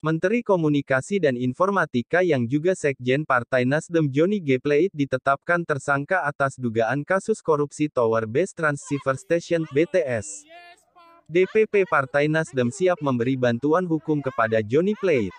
Menteri Komunikasi dan Informatika yang juga Sekjen Partai Nasdem Joni G. Pleit ditetapkan tersangka atas dugaan kasus korupsi Tower Base Transceiver Station BTS. DPP Partai Nasdem siap memberi bantuan hukum kepada Joni Pleit.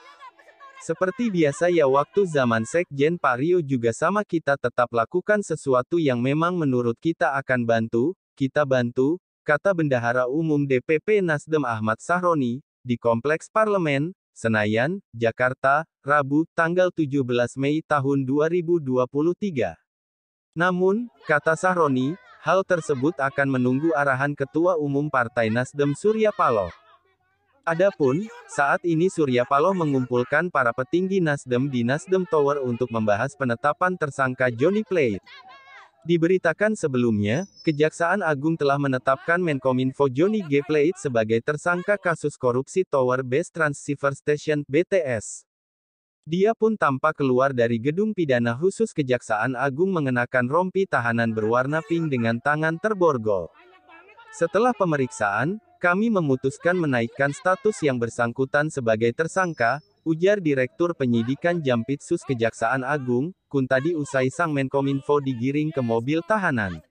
Seperti biasa ya waktu zaman Sekjen Pak Rio juga sama kita tetap lakukan sesuatu yang memang menurut kita akan bantu, kita bantu, kata Bendahara Umum DPP Nasdem Ahmad Sahroni, di Kompleks Parlemen, Senayan, Jakarta, Rabu, tanggal 17 Mei tahun 2023. Namun, kata Sahroni, hal tersebut akan menunggu arahan Ketua Umum Partai Nasdem Surya Paloh. Adapun, saat ini Surya Paloh mengumpulkan para petinggi Nasdem di Nasdem Tower untuk membahas penetapan tersangka Johnny Plate. Diberitakan sebelumnya, Kejaksaan Agung telah menetapkan Menkominfo Johnny G. Plate sebagai tersangka kasus korupsi Tower Base Transceiver Station (BTS). Dia pun tampak keluar dari gedung pidana khusus Kejaksaan Agung mengenakan rompi tahanan berwarna pink dengan tangan terborgol. Setelah pemeriksaan, kami memutuskan menaikkan status yang bersangkutan sebagai tersangka, Ujar Direktur Penyidikan Jampitsus Kejaksaan Agung, Kuntadi usai sang Menkominfo digiring ke mobil tahanan.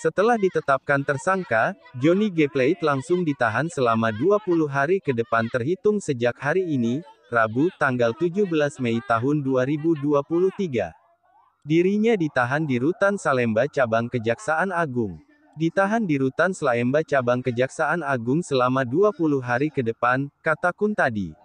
Setelah ditetapkan tersangka, Johnny G. Plate langsung ditahan selama 20 hari ke depan terhitung sejak hari ini, Rabu, tanggal 17 Mei tahun 2023. Dirinya ditahan di Rutan Salemba Cabang Kejaksaan Agung. Ditahan di Rutan Salemba Cabang Kejaksaan Agung selama 20 hari ke depan, kata Kuntadi.